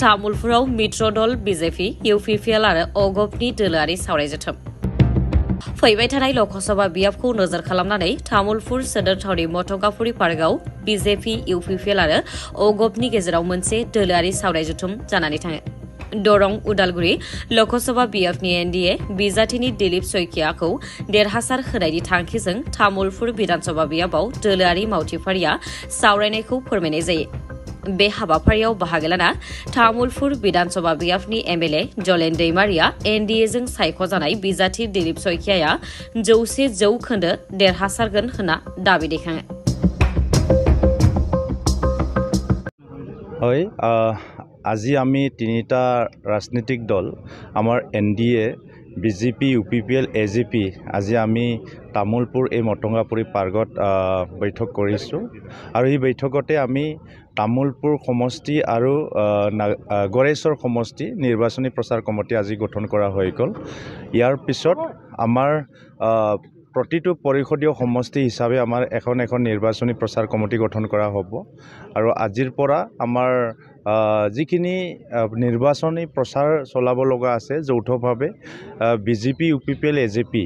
तमुलपुर मित्र दल BJP UPPL और अगपनि दोलोआरि सावरायजथुम फैबाय थानाय लकसभा बियाबखौ नोजोर खालामनानै तामुलपुर सोदोर थावनि मतगाफुरि यूपीपीएल और इउपिपिएल आरो अगपनि गेजेराव मोनसे दोलोआरि सावरायजथुम जानानै थाङो दरं उदालगुरि लकसभा बिएफनि एनडिए बिजाथिनि दिलीप शइकियाखौ देरहासार होनायनि थांखिजों विधानसभा बियाबाव दोलोआरि मावथिफारिया सावरायनायखौ फोरमायनाय बे हाबाफारियाव बाहागो लाना तामुलपुर विधानसभा बियाबनि एम एल ए जलेन दैमारिया एन डि ए जों सायख'जानाय बिजाथि दिलीप शइकियाया जौसे जौखोन्दो देरहासारगोन होन्ना दाबि देखाङो হয় আজি আমি তিনিটা ৰাজনীতিক দল আমাৰ N D A B J P U P P L A J P আজি আমি তামোলপুৰ এই মটঙ্গাপুৰী পাৰ্গত বৈঠক কৰিছোঁ আৰু এই বৈঠকতে আমি তামোলপুৰ সমষ্টি আৰু গড়েশ্বৰ সমষ্টি নিৰ্বাচনী প্ৰচাৰ কমিটি আজি গঠন কৰা হৈ গ'ল ইয়াৰ পিছত আমাৰ প্ৰতিটো পৰিষদীয় সমষ্টি হিচাপে আমাৰ এখন এখন নিৰ্বাচনী প্ৰচাৰ কমিটি গঠন কৰা হ'ব আৰু আজিৰ পৰা আমাৰ যিখিনি নিৰ্বাচনী প্ৰচাৰ চলাব লগা আছে যৌথভাৱে B J P U P P L A J P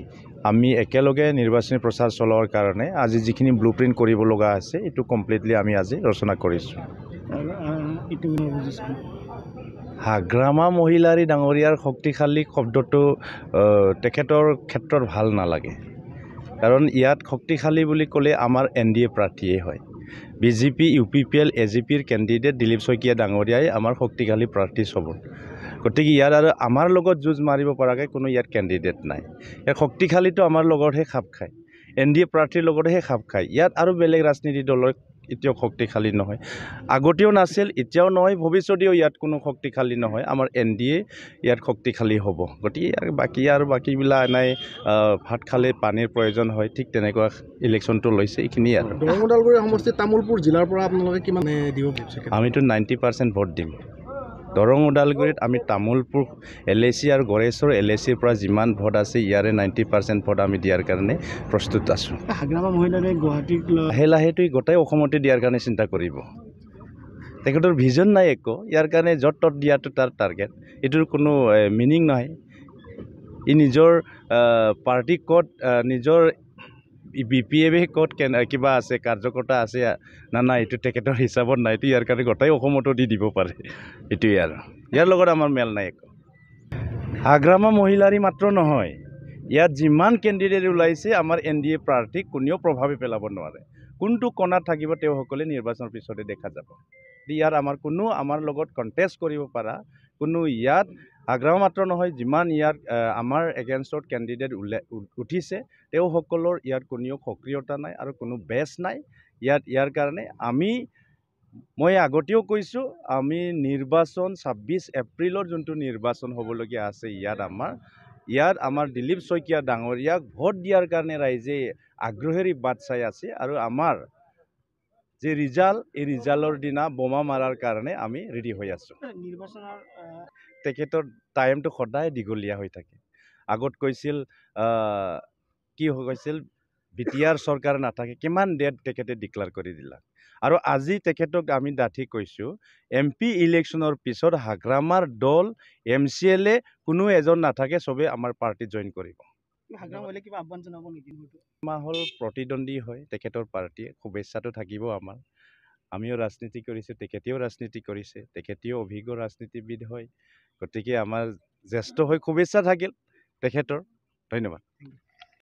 আমি একেলগে নিৰ্বাচনী প্ৰচাৰ চলোৱাৰ কাৰণে আজি যিখিনি ব্লু প্ৰিন্ট কৰবলগা আছে এইটো কমপ্লিটলি আমি আজি ৰচনা কৰেছো হাগ্ৰামা মহিলাৰী ডাঙৰীয়াৰ শক্তিশালী শব্দটো তেখেতৰ ক্ষেত্ৰত ভাল নালাগে কাৰণ ইয়াত শক্তিশালী বুলি কলে আমাৰ এন ডি এ প্ৰাৰ্থীয়ে হয় B J P U P P L A G পিৰ কেণ্ডিডেট দিলীপ শইকীয়া ডাঙৰীয়াই আমাৰ শক্তিশালী প্ৰাৰ্থী চবৰ গতিকে ইয়াৰ আৰু আমাৰ লগত যুঁজ মাৰিব পৰাকৈ কোনো ইয়াত কেণ্ডিডেট নাই ইয়াৰ শক্তিশালীটো আমাৰ লগতহে খাপ খায় এন ডি এ প্ৰাৰ্থীৰ লগতহে খাপ খায় ইয়াত আৰু বেলেগ ৰাজনীতি দলৰ এতিয়াও শক্তিশালী নহয় আগতেও নাছিল এতিয়াও নহয় ভৱিষ্যতেও ইয়াত কোনো শক্তিশালী নহয় আমাৰ এন ডি এ ইয়াত শক্তিশালী হ'ব গতিকে ইয়াৰ বাকী আৰু বাকীবিলাক এনেই ভাত খালে পানীৰ প্ৰয়োজন হয় ঠিক তেনেকুৱা ইলেকশ্যনটো লৈছে এইখিনিয়ে আৰু ওদালগুৰি সমষ্টি তামোলপুৰ জিলাৰ পৰা আপোনালোকে কিমান দিব আমিতো নাইণ্টি পাৰ্চেণ্ট ভোট দিম দৰং ওদালগুৰিত আমি তামোলপুৰ এল এ চি আৰু গড়েশ্বৰ এল এ চিৰ পৰা যিমান ভোট আছে ইয়াৰে নাইণ্টি পাৰ্চেণ্ট ভোট আমি দিয়াৰ কাৰণে প্ৰস্তুত আছোঁ গুৱাহাটীত লাহে লাহেটো গোটেই অসমতে দিয়াৰ কাৰণে চিন্তা কৰিব তেখেতৰ ভিজন নাই একো ইয়াৰ কাৰণে য'ত ত'ত দিয়াটো তাৰ টাৰ্গেট এইটোৰ কোনো মিনিং নহয় ই নিজৰ পাৰ্টি ক'ত নিজৰ বি পি এ ক'ত কেন কিবা আছে কাৰ্যকৰ্তা আছে না নাই এইটো তেখেতৰ হিচাপত নাই এইটো ইয়াৰ কাৰণে গোটেই অসমতো দি দিব পাৰে এইটোৱে আৰু ইয়াৰ লগত আমাৰ মেল নাই একো আগ্ৰামা মহিলাৰী মাত্ৰ নহয় ইয়াত যিমান কেণ্ডিডেট ওলাইছে আমাৰ এন ডি এ প্ৰাৰ্থীক কোনেও প্ৰভাৱে পেলাব নোৱাৰে কোনটো কণাত থাকিব তেওঁসকলে নিৰ্বাচনৰ পিছতে দেখা যাব ইয়াৰ আমাৰ কোনো আমাৰ লগত কণ্টেষ্ট কৰিব পৰা কোনো ইয়াত আগ্ৰহ মাত্ৰ নহয় যিমান ইয়াত আমাৰ এগেইনষ্টত কেণ্ডিডেট উলে উঠিছে তেওঁসকলৰ ইয়াত কোনো সক্ৰিয়তা নাই আৰু কোনো বেচ নাই ইয়াত ইয়াৰ কাৰণে আমি মই আগতেও কৈছোঁ আমি নিৰ্বাচন ছাব্বিছ এপ্ৰিলৰ যোনটো নিৰ্বাচন হ'বলগীয়া আছে ইয়াত আমাৰ ইয়াত আমাৰ দিলীপ শইকীয়া ডাঙৰীয়াক ভোট দিয়াৰ কাৰণে ৰাইজে আগ্ৰহেৰে বাট চাই আছে আৰু আমাৰ যে ৰিজাল্ট এই ৰিজাল্টৰ দিনা বোমা মাৰাৰ কাৰণে আমি ৰেডি হৈ আছোঁ নির্বাচনের তখেতর টাইম সদায় দীঘলীয়া হৈ থাকে আগত কৈছিল কি কৈছিল টি আৰ চৰকাৰ নাথাকে কিমান ডেট তেখেতে ডিক্লাৰ কৰি দিলা আৰু আজি তেখেতক আমি ডাঠি কৈছোঁ এম পি ইলেকশ্যনৰ পিছত হাগ্ৰামাৰ দল এম চি এল এ কোনো এজন নাথাকে চবেই আমাৰ পাৰ্টি জইন কৰিব মাহল প্ৰতিদ্বন্দ্বী হয় তেখেতৰ পাৰ্টীয়ে শুভেচ্ছাটো থাকিব আমাৰ আমিও ৰাজনীতি কৰিছোঁ তেখেতেও ৰাজনীতি কৰিছে তেখেতেও অভিজ্ঞ ৰাজনীতিবিদ হয় গতিকে আমাৰ জ্যেষ্ঠ হৈ শুভেচ্ছা থাকিল তেখেতৰ ধন্যবাদ